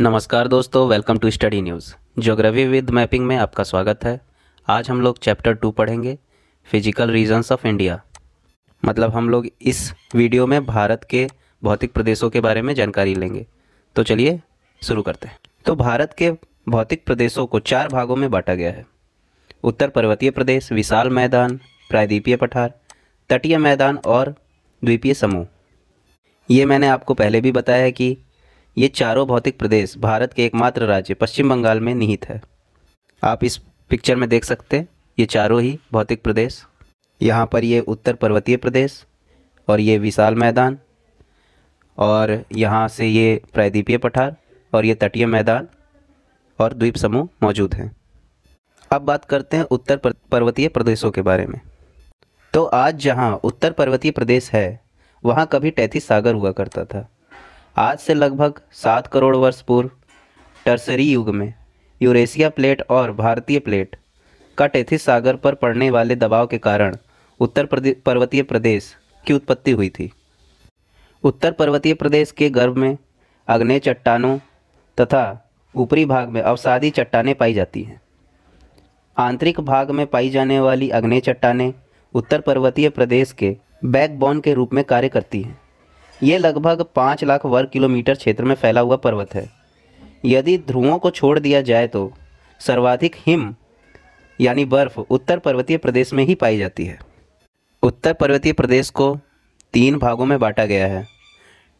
नमस्कार दोस्तों welcome to study news geography with mapping में आपका स्वागत है आज हम लोग चैप्टर टू पढ़ेंगे फिजिकल रीजन्स ऑफ इंडिया मतलब हम लोग इस वीडियो में भारत के भौतिक प्रदेशों के बारे में जानकारी लेंगे तो चलिए शुरू करते हैं तो भारत के भौतिक प्रदेशों को चार भागों में बांटा गया है उत्तर पर्वतीय प्रदेश विशाल मैदान प्रायद्वीपीय पठार तटीय मैदान और द्वीपीय समूह ये मैंने आपको पहले भी बताया है कि ये चारों भौतिक प्रदेश भारत के एकमात्र राज्य पश्चिम बंगाल में निहित है आप इस पिक्चर में देख सकते हैं ये चारों ही भौतिक प्रदेश यहाँ पर ये उत्तर पर्वतीय प्रदेश और ये विशाल मैदान और यहाँ से ये प्रायद्वीपीय पठार और ये तटीय मैदान और द्वीप समूह मौजूद हैं अब बात करते हैं उत्तर पर्वतीय प्रदेशों के बारे में तो आज जहाँ उत्तर पर्वतीय प्रदेश है वहाँ कभी टैथी सागर हुआ करता था आज से लगभग सात करोड़ वर्ष पूर्व टर्सरी युग में यूरेशिया प्लेट और भारतीय प्लेट का टेथिस सागर पर पड़ने वाले दबाव के कारण उत्तर पर्वतीय प्रदेश की उत्पत्ति हुई थी उत्तर पर्वतीय प्रदेश के गर्भ में अग्नेय चट्टानों तथा ऊपरी भाग में अवसादी चट्टानें पाई जाती हैं आंतरिक भाग में पाई जाने वाली अग्नेय चट्टानें उत्तर पर्वतीय प्रदेश के बैकबोन के रूप में कार्य करती हैं ये लगभग पाँच लाख वर्ग किलोमीटर क्षेत्र में फैला हुआ पर्वत है यदि ध्रुवों को छोड़ दिया जाए तो सर्वाधिक हिम यानी बर्फ़ उत्तर पर्वतीय प्रदेश में ही पाई जाती है उत्तर पर्वतीय प्रदेश को तीन भागों में बांटा गया है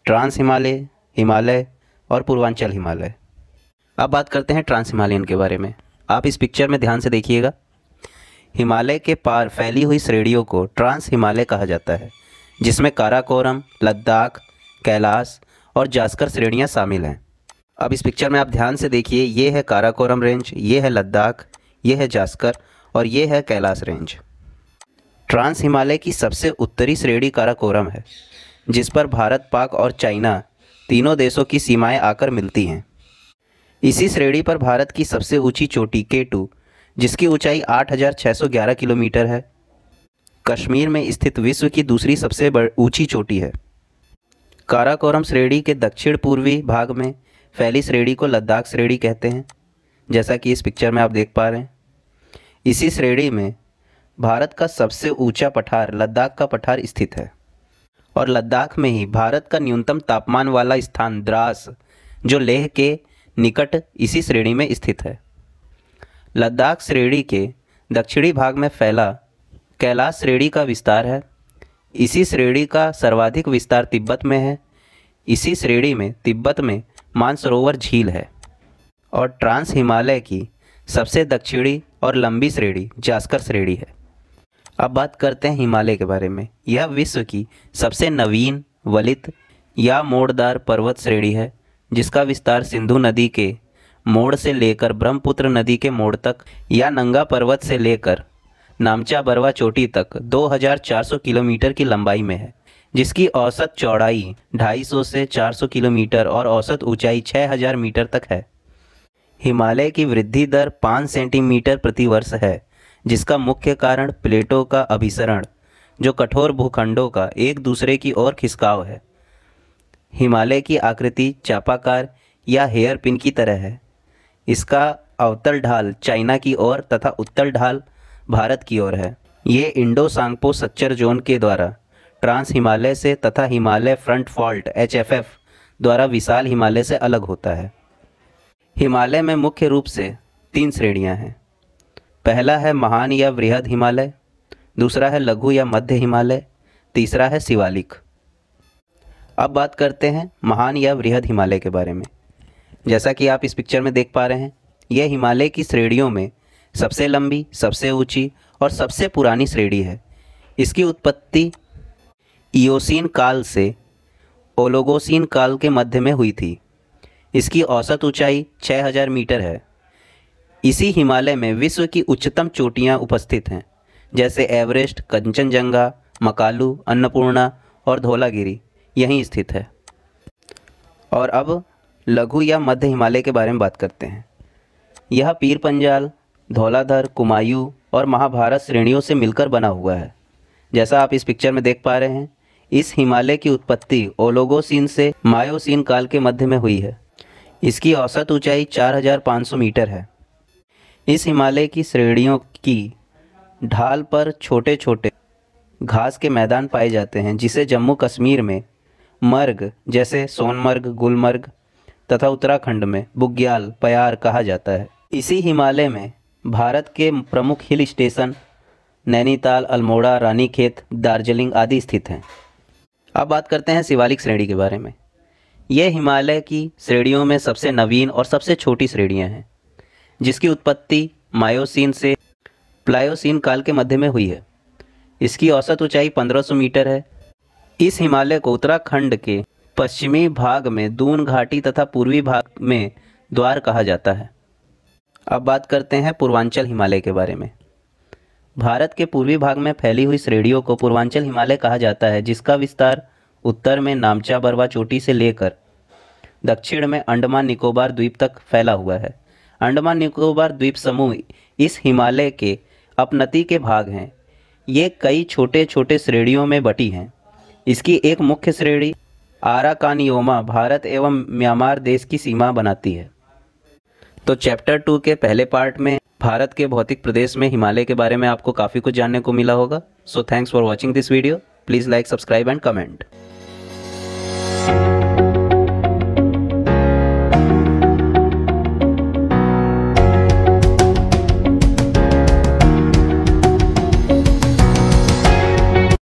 ट्रांस हिमालय हिमालय और पूर्वांचल हिमालय अब बात करते हैं ट्रांस हिमालयन के बारे में आप इस पिक्चर में ध्यान से देखिएगा हिमालय के पार फैली हुई श्रेणियों को ट्रांस हिमालय कहा जाता है जिसमें काराकोरम लद्दाख कैलाश और जास्कर श्रेणियाँ शामिल हैं अब इस पिक्चर में आप ध्यान से देखिए ये है काराकोरम रेंज ये है लद्दाख ये है जास्कर और ये है कैलाश रेंज ट्रांस हिमालय की सबसे उत्तरी श्रेणी काराकोरम है जिस पर भारत पाक और चाइना तीनों देशों की सीमाएं आकर मिलती हैं इसी श्रेणी पर भारत की सबसे ऊंची चोटी के जिसकी ऊंचाई 8,611 किलोमीटर है कश्मीर में स्थित विश्व की दूसरी सबसे ऊंची चोटी है काराकोरम श्रेणी के दक्षिण पूर्वी भाग में फैली श्रेणी को लद्दाख श्रेणी कहते हैं जैसा कि इस पिक्चर में आप देख पा रहे हैं इसी श्रेणी में भारत का सबसे ऊंचा पठार लद्दाख का पठार स्थित है और लद्दाख में ही भारत का न्यूनतम तापमान वाला स्थान द्रास जो लेह के निकट इसी श्रेणी में स्थित है लद्दाख श्रेणी के दक्षिणी भाग में फैला कैलाश श्रेणी का विस्तार है इसी श्रेणी का सर्वाधिक विस्तार तिब्बत में है इसी श्रेणी में तिब्बत में मानसरोवर झील है और ट्रांस हिमालय की सबसे दक्षिणी और लंबी श्रेणी जास्कर श्रेणी है अब बात करते हैं हिमालय के बारे में यह विश्व की सबसे नवीन वलित या मोड़दार पर्वत श्रेणी है जिसका विस्तार सिंधु नदी के मोड़ से लेकर ब्रह्मपुत्र नदी के मोड़ तक या नंगा पर्वत से लेकर नामचा बरवा चोटी तक 2400 किलोमीटर की लंबाई में है जिसकी औसत चौड़ाई 250 से 400 किलोमीटर और औसत ऊंचाई 6000 मीटर तक है हिमालय की वृद्धि दर 5 सेंटीमीटर प्रति वर्ष है जिसका मुख्य कारण प्लेटों का अभिसरण जो कठोर भूखंडों का एक दूसरे की ओर खिसकाव है हिमालय की आकृति चापाकार या हेयर पिन की तरह है इसका अवतल ढाल चाइना की ओर तथा उत्तल ढाल भारत की ओर है ये इंडो सांगपो सच्चर जोन के द्वारा ट्रांस हिमालय से तथा हिमालय फ्रंट फॉल्ट एच द्वारा विशाल हिमालय से अलग होता है हिमालय में मुख्य रूप से तीन श्रेणियां हैं पहला है महान या वृहद हिमालय दूसरा है लघु या मध्य हिमालय तीसरा है शिवालिक अब बात करते हैं महान या वृहद हिमालय के बारे में जैसा कि आप इस पिक्चर में देख पा रहे हैं यह हिमालय की श्रेणियों में सबसे लंबी सबसे ऊंची और सबसे पुरानी श्रेणी है इसकी उत्पत्ति ईओसिन काल से ओलोगोसिन काल के मध्य में हुई थी इसकी औसत ऊंचाई 6000 मीटर है इसी हिमालय में विश्व की उच्चतम चोटियां उपस्थित हैं जैसे एवरेस्ट कंचनजंगा मकालू अन्नपूर्णा और धोलागिरी यहीं स्थित है और अब लघु या मध्य हिमालय के बारे में बात करते हैं यह पीर पंजाल धौलाधर कुमायु और महाभारत श्रेणियों से मिलकर बना हुआ है जैसा आप इस पिक्चर में देख पा रहे हैं इस हिमालय की उत्पत्ति ओलोगोसीन से मायोसीन काल के मध्य में हुई है इसकी औसत ऊंचाई 4,500 मीटर है इस हिमालय की श्रेणियों की ढाल पर छोटे छोटे घास के मैदान पाए जाते हैं जिसे जम्मू कश्मीर में मर्ग जैसे सोनमर्ग गुलमर्ग तथा उत्तराखंड में बुग्याल पयार कहा जाता है इसी हिमालय में भारत के प्रमुख हिल स्टेशन नैनीताल अल्मोड़ा रानीखेत दार्जिलिंग आदि स्थित हैं अब बात करते हैं शिवालिक श्रेणी के बारे में यह हिमालय की श्रेणियों में सबसे नवीन और सबसे छोटी श्रेणियाँ हैं जिसकी उत्पत्ति मायोसिन से प्लायोसिन काल के मध्य में हुई है इसकी औसत ऊंचाई 1500 मीटर है इस हिमालय को उत्तराखंड के पश्चिमी भाग में दून घाटी तथा पूर्वी भाग में द्वार कहा जाता है अब बात करते हैं पूर्वांचल हिमालय के बारे में भारत के पूर्वी भाग में फैली हुई श्रेणियों को पूर्वांचल हिमालय कहा जाता है जिसका विस्तार उत्तर में नामचा बरवा चोटी से लेकर दक्षिण में अंडमान निकोबार द्वीप तक फैला हुआ है अंडमान निकोबार द्वीप समूह इस हिमालय के अपनति के भाग हैं ये कई छोटे छोटे श्रेणियों में बटी हैं इसकी एक मुख्य श्रेणी आराकानियोमा भारत एवं म्यांमार देश की सीमा बनाती है तो चैप्टर टू के पहले पार्ट में भारत के भौतिक प्रदेश में हिमालय के बारे में आपको काफ़ी कुछ जानने को मिला होगा so thanks for watching this video please like subscribe and comment